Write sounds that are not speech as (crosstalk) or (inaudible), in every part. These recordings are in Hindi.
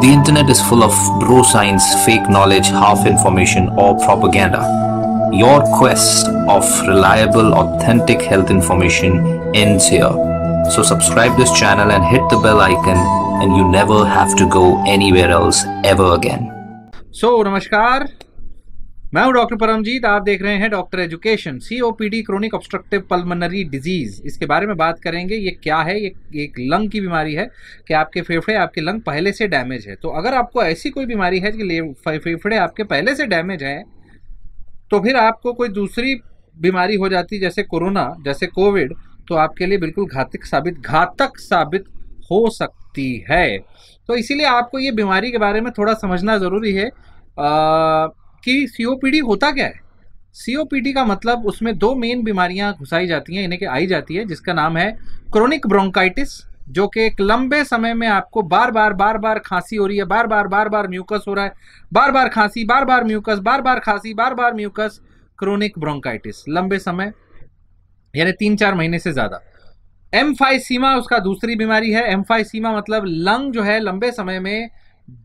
The internet is full of bro science, fake knowledge, half information or propaganda. Your quest of reliable, authentic health information ends here. So subscribe this channel and hit the bell icon and you never have to go anywhere else ever again. So, Namaskar. मैं हूं डॉक्टर परमजीत आप देख रहे हैं doctor education COPD chronic obstructive pulmonary disease इसके बारे में बात करेंगे ये क्या है ये एक लंग की बीमारी है कि आपके फेफड़े आपके लंग पहले से डैमेज है तो अगर आपको ऐसी कोई बीमारी है कि फेफड़े आपके पहले से डैमेज है तो फिर आपको कोई दूसरी बीमारी हो जाती जैसे कोरोना जैसे कोविड तो आपके लिए बिल्कुल घातक साबित घातक साबित हो सकती है तो इसीलिए आपको ये बीमारी के बारे में थोड़ा समझना ज़रूरी है आ, कि सीओपीडी होता क्या है सीओपीडी का मतलब उसमें दो मेन बीमारियां घुसाई जाती हैं इन्हें के आई जाती है जिसका नाम है क्रोनिक ब्रोंकाइटिस जो कि एक लंबे समय में आपको बार बार बार बार खांसी हो रही है बार बार बार बार म्यूकस हो रहा है बार बार खांसी बार बार म्यूकस बार बार खांसी बार बार म्यूकस क्रोनिक ब्रोंकाइटिस लंबे समय यानी तीन चार महीने से ज़्यादा एम्फाइसीमा उसका दूसरी बीमारी है एम्फाइसीमा मतलब लंग जो है लंबे समय में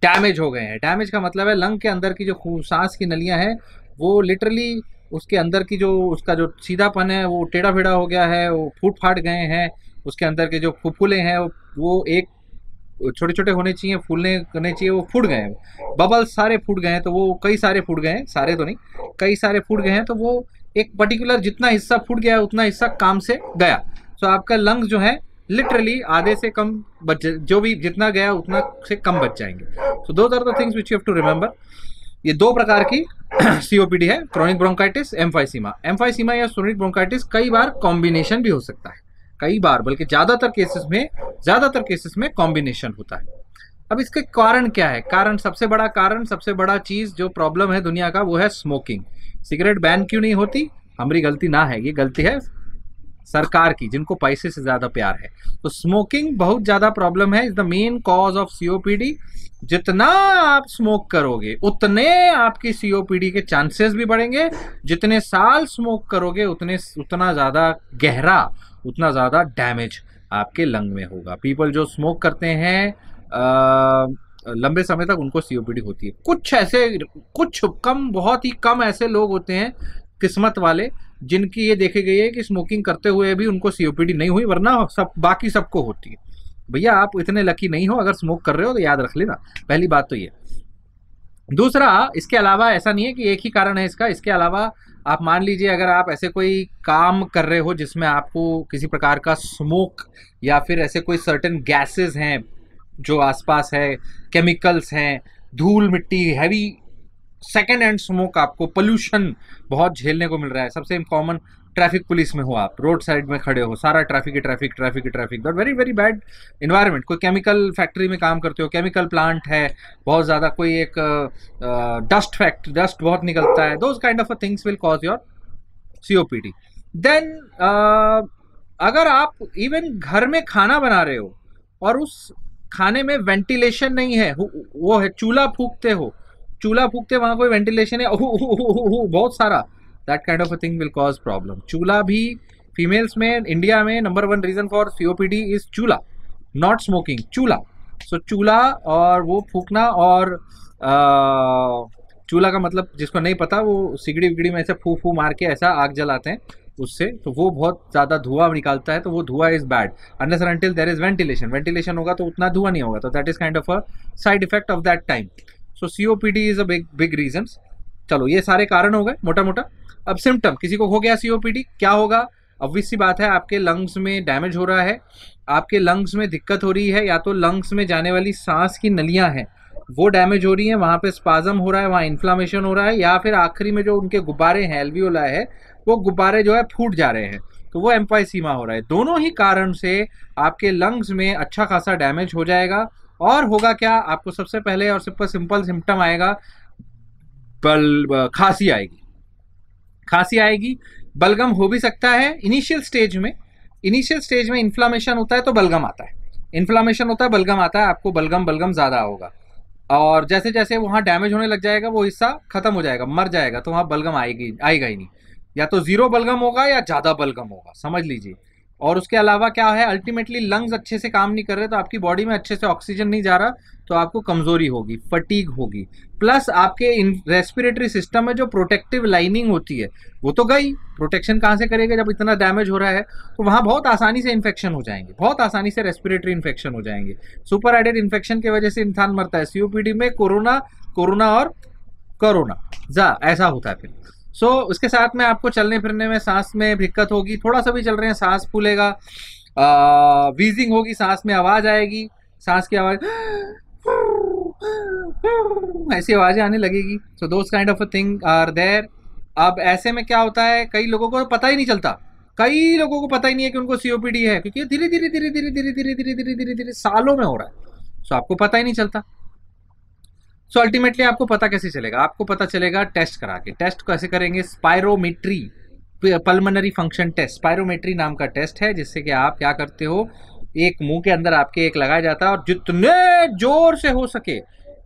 डैमेज हो गए हैं डैमेज का मतलब है लंग के अंदर की जो सांस की नलियां हैं वो लिटरली उसके अंदर की जो उसका जो सीधापन है वो टेढ़ा फेढ़ा हो गया है वो फूट फाट गए हैं उसके अंदर के जो फुफुले हैं वो एक छोटे छोटे होने चाहिए फूलने करने चाहिए वो फूट गए हैं बबल सारे फूट गए हैं तो वो कई सारे फूट गए हैं सारे तो नहीं कई सारे फूट गए हैं तो वो एक पर्टिकुलर जितना हिस्सा फूट गया है उतना हिस्सा काम से गया तो आपका लंग जो है लिटरली आधे से कम बच जो भी जितना गया उतना से कम बच जाएंगे सो दो are the things which you have to remember ये दो प्रकार की सीओपीडी (clears throat) है क्रोनिक ब्रोंकाइटिस एम्फाइसीमा एम्फाइसीमा या सोनिक ब्रोंकाइटिस कई बार कॉम्बिनेशन भी हो सकता है कई बार बल्कि ज़्यादातर केसेस में ज़्यादातर केसेस में कॉम्बिनेशन होता है अब इसके कारण क्या है कारण सबसे बड़ा कारण सबसे बड़ा चीज़ जो प्रॉब्लम है दुनिया का वो है स्मोकिंग सिगरेट बैन क्यों नहीं होती हमारी गलती ना है ये गलती है सरकार की जिनको पैसे से ज़्यादा प्यार है तो स्मोकिंग बहुत ज़्यादा प्रॉब्लम है is the main cause of COPD जितना आप स्मोक करोगे उतने आपकी सीओपीडी के चांसेस भी बढ़ेंगे जितने साल स्मोक करोगे उतने उतना ज़्यादा गहरा उतना ज़्यादा डैमेज आपके लंग में होगा पीपल जो स्मोक करते हैं लंबे समय तक उनको सीओपीडी होती है कुछ ऐसे कुछ कम बहुत ही कम ऐसे लोग होते हैं किस्मत वाले जिनकी ये देखी गई है कि स्मोकिंग करते हुए भी उनको सीओपीडी नहीं हुई वरना सब बाकी सबको होती है भैया आप इतने लकी नहीं हो अगर स्मोक कर रहे हो तो याद रख लेना पहली बात तो ये दूसरा इसके अलावा ऐसा नहीं है कि एक ही कारण है इसका इसके अलावा आप मान लीजिए अगर आप ऐसे कोई काम कर रहे हो जिसमें आपको किसी प्रकार का स्मोक या फिर ऐसे कोई सर्टेन गैसेस हैं जो आसपास है केमिकल्स हैं धूल मिट्टी हैवी सेकेंड हैंड स्मोक आपको पोल्यूशन बहुत झेलने को मिल रहा है सबसे कॉमन ट्रैफिक पुलिस में हो आप रोड साइड में खड़े हो सारा traffic traffic traffic traffic but very very bad environment कोई केमिकल फैक्ट्री में काम करते हो केमिकल प्लांट है बहुत ज़्यादा कोई एक डस्ट फैक्ट्री डस्ट बहुत निकलता है those kind of a things will cause your C O P D then अगर आप इवन घर में खाना बना रहे हो और उस खाने में वेंटिलेशन नहीं है वो है चूल्हा फूकते हो चूल्हा फूकते वहाँ कोई वेंटिलेशन है ओहो ओहो बहुत सारा that kind of a thing will cause problem चूल्हा भी फीमेल्स में इंडिया में number one reason for COPD is चूल्हा नॉट स्मोकिंग चूल्हा सो चूल्हा और वो फूकना और चूल्हा का मतलब जिसको नहीं पता वो सिगड़ी विगड़ी में ऐसे फू फू मार के ऐसा आग जलाते हैं उससे तो वो बहुत ज़्यादा धुआं निकालता है तो वो धुआं is bad unless until there is ventilation ventilation होगा तो उतना धुआं नहीं होगा तो that is kind of a side effect of that time so COPD is a big big reason चलो ये सारे कारण हो गए मोटा मोटा अब सिम्टम किसी को हो गया सीओपीडी क्या होगा ऑब्वियस सी बात है आपके लंग्स में डैमेज हो रहा है आपके लंग्स में दिक्कत हो रही है या तो लंग्स में जाने वाली सांस की नलियाँ हैं वो डैमेज हो रही है वहाँ पे स्पाजम हो रहा है वहाँ इन्फ्लामेशन हो रहा है या फिर आखिरी में जो उनके गुब्बारे हैं एलवीओला है वो गुब्बारे जो है फूट जा रहे हैं तो वो एम्पाई सीमा हो रहा है दोनों ही कारण से आपके लंग्स में अच्छा खासा डैमेज हो जाएगा और होगा क्या आपको सबसे पहले और सबका सिंपल सिम्टम आएगा बल खांसी आएगी खांसी आएगी बलगम हो भी सकता है इनिशियल स्टेज में इनिशियल स्टेज में इन्फ्लामेशन होता है तो बलगम आता है इन्फ्लामेशन होता है बलगम आता है आपको बलगम बलगम ज़्यादा होगा और जैसे जैसे वहाँ डैमेज होने लग जाएगा वो हिस्सा खत्म हो जाएगा मर जाएगा तो वहाँ बलगम आएगी आएगा ही नहीं या तो ज़ीरो बलगम होगा या ज़्यादा बलगम होगा समझ लीजिए और उसके अलावा क्या है अल्टीमेटली लंग्स अच्छे से काम नहीं कर रहे तो आपकी बॉडी में अच्छे से ऑक्सीजन नहीं जा रहा तो आपको कमजोरी होगी फटीग होगी प्लस आपके इन रेस्पिरेटरी सिस्टम में जो प्रोटेक्टिव लाइनिंग होती है वो तो गई प्रोटेक्शन कहाँ से करेगा जब इतना डैमेज हो रहा है तो वहाँ बहुत आसानी से इन्फेक्शन हो जाएंगे बहुत आसानी से रेस्पिरेटरी इन्फेक्शन हो जाएंगे सुपर एडेड इन्फेक्शन की वजह से इंसान मरता है सीओपीडी में कोरोना कोरोना और करोना जा ऐसा होता है फिर सो so, उसके साथ में आपको चलने फिरने में सांस में दिक्कत होगी थोड़ा सा भी चल रहे हैं सांस फूलेगा वीजिंग होगी सांस में आवाज़ आएगी सांस की आवाज़ ऐसी आवाज़ें आने लगेगी so those kind of a thing are there अब ऐसे में क्या होता है कई लोगों को पता ही नहीं चलता कई लोगों को पता ही नहीं है कि उनको सीओपीडी है क्योंकि धीरे धीरे धीरे धीरे धीरे धीरे धीरे धीरे धीरे धीरे सालों में हो रहा है सो आपको पता ही नहीं चलता सो अल्टीमेटली आपको पता कैसे चलेगा आपको पता चलेगा टेस्ट करा के टेस्ट कैसे करेंगे spirometry pulmonary function test spirometry नाम का टेस्ट है जिससे कि आप क्या करते हो एक मुंह के अंदर आपके एक लगाया जाता है और जितने जोर से हो सके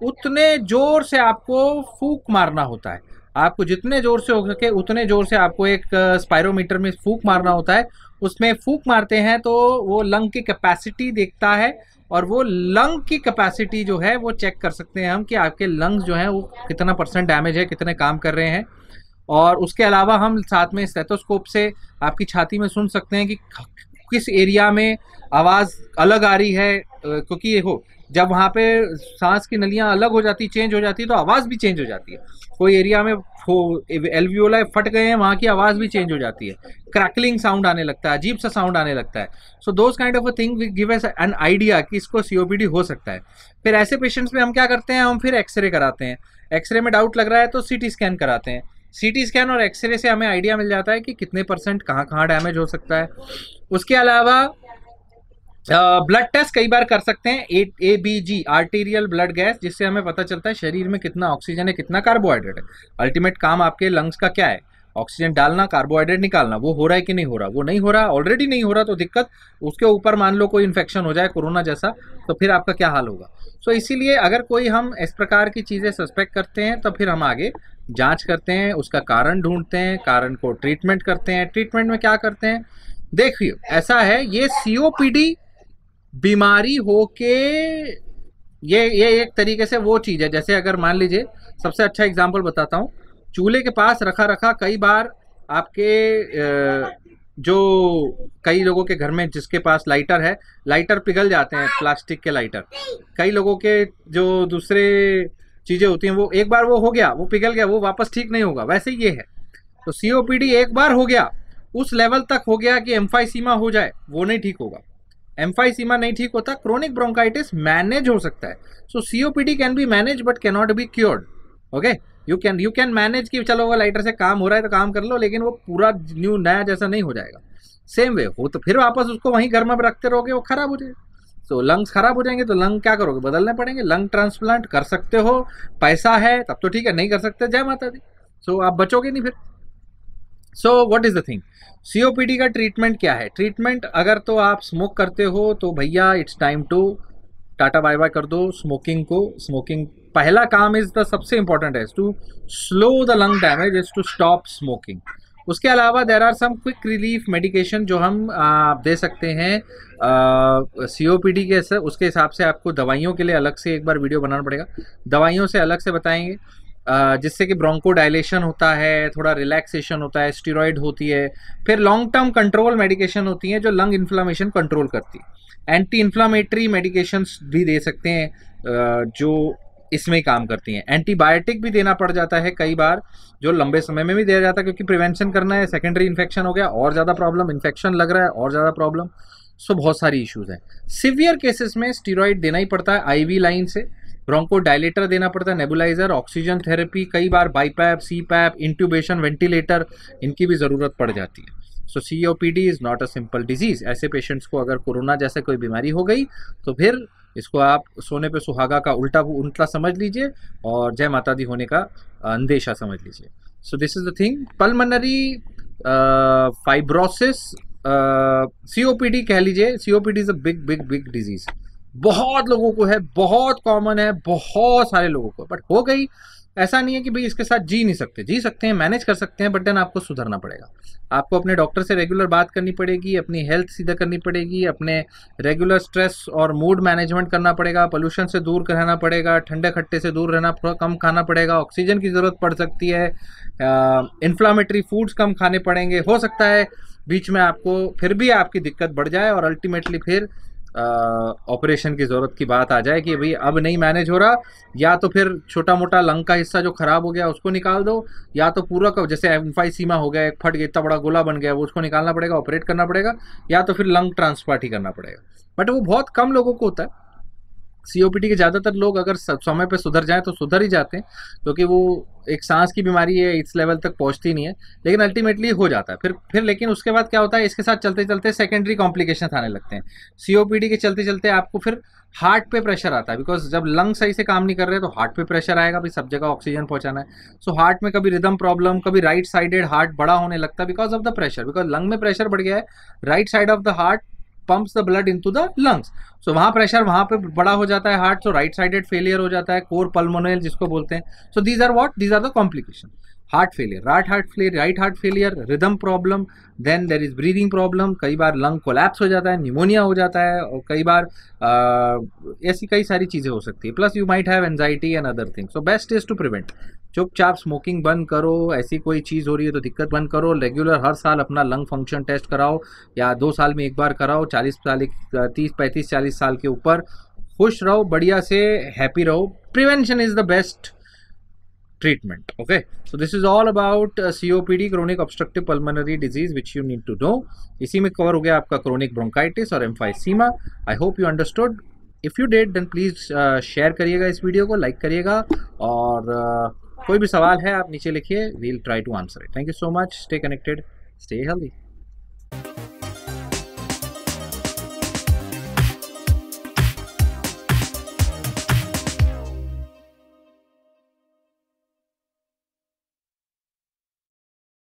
उतने जोर से आपको फूक मारना होता है आपको जितने जोर से हो सके उतने जोर से आपको एक स्पायरोमीटर में फूक मारना होता है उसमें फूक मारते हैं तो वो लंग की कैपेसिटी देखता है और वो लंग की कैपेसिटी जो है वो चेक कर सकते हैं हम कि आपके लंग्स जो हैं वो कितना परसेंट डैमेज है कितने काम कर रहे हैं और उसके अलावा हम साथ में स्टेथोस्कोप से आपकी छाती में सुन सकते हैं कि किस एरिया में आवाज़ अलग आ रही है क्योंकि ये हो जब वहाँ पे सांस की नलियाँ अलग हो जाती चेंज हो जाती है तो आवाज़ भी चेंज हो जाती है कोई एरिया में एलवीओला फट गए हैं वहाँ की आवाज़ भी चेंज हो जाती है क्रैकलिंग साउंड आने लगता है अजीब सा साउंड आने लगता है so those kind of a thing we give us an idea कि इसको सीओपीडी हो सकता है फिर ऐसे पेशेंट्स में हम क्या करते हैं हम फिर एक्सरे कराते हैं एक्सरे में डाउट लग रहा है तो सी स्कैन कराते हैं सी स्कैन और एक्सरे से हमें आइडिया मिल जाता है कि कितने परसेंट कहाँ कहाँ डैमेज हो सकता है उसके अलावा ब्लड uh, टेस्ट कई बार कर सकते हैं A A B G arterial blood gas जिससे हमें पता चलता है शरीर में कितना ऑक्सीजन है कितना कार्बोहाइड्रेट है अल्टीमेट काम आपके लंग्स का क्या है ऑक्सीजन डालना कार्बोहाइड्रेट निकालना वो हो रहा है कि नहीं हो रहा वो नहीं हो रहा ऑलरेडी नहीं हो रहा तो दिक्कत उसके ऊपर मान लो कोई इन्फेक्शन हो जाए कोरोना जैसा तो फिर आपका क्या हाल होगा सो so, इसीलिए अगर कोई हम इस प्रकार की चीज़ें सस्पेक्ट करते हैं तो फिर हम आगे जाँच करते हैं उसका कारण ढूंढते हैं कारण को ट्रीटमेंट करते हैं ट्रीटमेंट में क्या करते हैं देखिए ऐसा है ये सी बीमारी हो के ये ये एक तरीके से वो चीज़ है जैसे अगर मान लीजिए सबसे अच्छा एग्जाम्पल बताता हूँ चूल्हे के पास रखा रखा कई बार आपके जो कई लोगों के घर में जिसके पास लाइटर है लाइटर पिघल जाते हैं प्लास्टिक के लाइटर कई लोगों के जो दूसरे चीज़ें होती हैं वो एक बार वो हो गया वो पिघल गया वो वापस ठीक नहीं होगा वैसे ये है तो सी एक बार हो गया उस लेवल तक हो गया कि एम्फाइसीमा हो जाए वो नहीं ठीक होगा एम्फाइसीमा नहीं ठीक होता क्रोनिक ब्रोंकाइटिस मैनेज हो सकता है so COPD can be manage but cannot be cured okay you can you can manage कि चलो वो लाइटर से काम हो रहा है तो काम कर लो लेकिन वो पूरा न्यू नया जैसा नहीं हो जाएगा सेम वे हो तो फिर वापस उसको वहीं घर में रखते रहोगे वो खराब हो जाएगा तो लंग्स खराब हो जाएंगे तो लंग क्या करोगे बदलने पड़ेंगे लंग ट्रांसप्लांट कर सकते हो पैसा है तब तो ठीक है नहीं कर सकते जय माता दी सो so, आप बचोगे नहीं फिर so what is the thing C का ट्रीटमेंट क्या है ट्रीटमेंट अगर तो आप स्मोक करते हो तो भैया it's time to tata bye bye कर दो स्मोकिंग को स्मोकिंग पहला काम इज़ द सबसे इंपॉर्टेंट है to slow the lung damage is to stop smoking उसके अलावा there are some quick relief medication जो हम आ, दे सकते हैं सी ओ पी डी के उसके हिसाब से आपको दवाइयों के लिए अलग से एक बार वीडियो बनाना पड़ेगा दवाइयों से अलग से बताएंगे जिससे कि ब्रोंको डायलेशन होता है थोड़ा रिलैक्सेशन होता है स्टीरॉयड होती है फिर लॉन्ग टर्म कंट्रोल मेडिकेशन होती है जो लंग इन्फ्लामेशन कंट्रोल करती है एंटी इन्फ्लामेटरी मेडिकेशंस भी दे सकते हैं जो इसमें काम करती हैं एंटीबायोटिक भी देना पड़ जाता है कई बार जो लंबे समय में भी दिया जाता है क्योंकि प्रिवेंशन करना है सेकेंडरी इन्फेक्शन हो गया और ज़्यादा प्रॉब्लम इन्फेक्शन लग रहा है और ज़्यादा प्रॉब्लम सो बहुत सारी इश्यूज़ हैं सिवियर केसेस में स्टीरोइड देना ही पड़ता है आई लाइन से ब्रोंको डायलेटर देना पड़ता है नेबुलाइजर ऑक्सीजन थेरेपी कई बार BiPAP CPAP intubation ventilator इनकी भी ज़रूरत पड़ जाती है so C O P D is not a simple disease ऐसे पेशेंट्स को अगर कोरोना जैसे कोई बीमारी हो गई तो फिर इसको आप सोने पे सुहागा का उल्टा उल्टा समझ लीजिए और जय माता दी होने का अंदेशा समझ लीजिए so this is the thing pulmonary fibrosis C O P D कह लीजिए C O P D is a big big big disease बहुत लोगों को है बहुत कॉमन है बहुत सारे लोगों को बट हो गई ऐसा नहीं है कि भाई इसके साथ जी नहीं सकते जी सकते हैं मैनेज कर सकते हैं बट देन आपको सुधरना पड़ेगा आपको अपने डॉक्टर से रेगुलर बात करनी पड़ेगी अपनी हेल्थ सीधा करनी पड़ेगी अपने रेगुलर स्ट्रेस और मूड मैनेजमेंट करना पड़ेगा पोल्यूशन से दूर रहना पड़ेगा ठंडे खट्टे से दूर रहना थोड़ा कम खाना पड़ेगा ऑक्सीजन की ज़रूरत पड़ सकती है इन्फ्लामेटरी फूड्स कम खाने पड़ेंगे हो सकता है बीच में आपको फिर भी आपकी दिक्कत बढ़ जाए और अल्टीमेटली फिर ऑपरेशन की ज़रूरत की बात आ जाए कि भाई अब नहीं मैनेज हो रहा या तो फिर छोटा मोटा लंग का हिस्सा जो ख़राब हो गया उसको निकाल दो या तो पूरा का जैसे एम फाइव सीमा हो गया एक फट गया इतना बड़ा गोला बन गया वो उसको निकालना पड़ेगा ऑपरेट करना पड़ेगा या तो फिर लंग ट्रांसप्लांट ही करना पड़ेगा बट वो बहुत कम लोगों को होता है सीओपीडी के ज़्यादातर लोग अगर समय पर सुधर जाए तो सुधर ही जाते हैं क्योंकि तो वो एक सांस की बीमारी है इस लेवल तक पहुंचती नहीं है लेकिन अल्टीमेटली हो जाता है फिर फिर लेकिन उसके बाद क्या होता है इसके साथ चलते चलते सेकेंडरी कॉम्प्लिकेशन आने लगते हैं सीओपीडी के चलते चलते आपको फिर हार्ट पे प्रेशर आता है बिकॉज जब लंग सही से काम नहीं कर रहे तो हार्ट पे प्रेशर आएगा भाई सब जगह ऑक्सीजन पहुंचाना है सो so, हार्ट में कभी रिदम प्रॉब्लम कभी राइट साइडेड हार्ट बड़ा होने लगता है because of the pressure because lung में प्रेशर बढ़ गया है right side of the heart pumps the blood into the lungs so वहाँ प्रेशर वहां पे बड़ा हो जाता है heart so right sided failure हो जाता है कोर पल्मोनरी जिसको बोलते हैं so these are what these are the complication heart failure right heart failure right heart failure rhythm problem then there is breathing problem कई बार लंग कोलैप्स हो जाता है निमोनिया हो जाता है और कई बार ऐसी कई सारी चीज़ें हो सकती है plus you might have anxiety and other things so best is to prevent चुपचाप स्मोकिंग बंद करो ऐसी कोई चीज़ हो रही है तो दिक्कत बंद करो रेगुलर हर साल अपना लंग फंक्शन टेस्ट कराओ या दो साल में एक बार कराओ चालीस चालीस तीस पैंतीस चालीस साल के ऊपर खुश रहो बढ़िया से हैप्पी रहो prevention is the best treatment okay so this is all about uh, copd chronic obstructive pulmonary disease which you need to know isi mein cover ho gaya aapka chronic bronchitis और emphysema i hope you understood if you did then please uh, share kariyega is video ko like kariyega aur uh, koi bhi sawal hai aap niche likhiye we'll try to answer it thank you so much stay connected stay healthy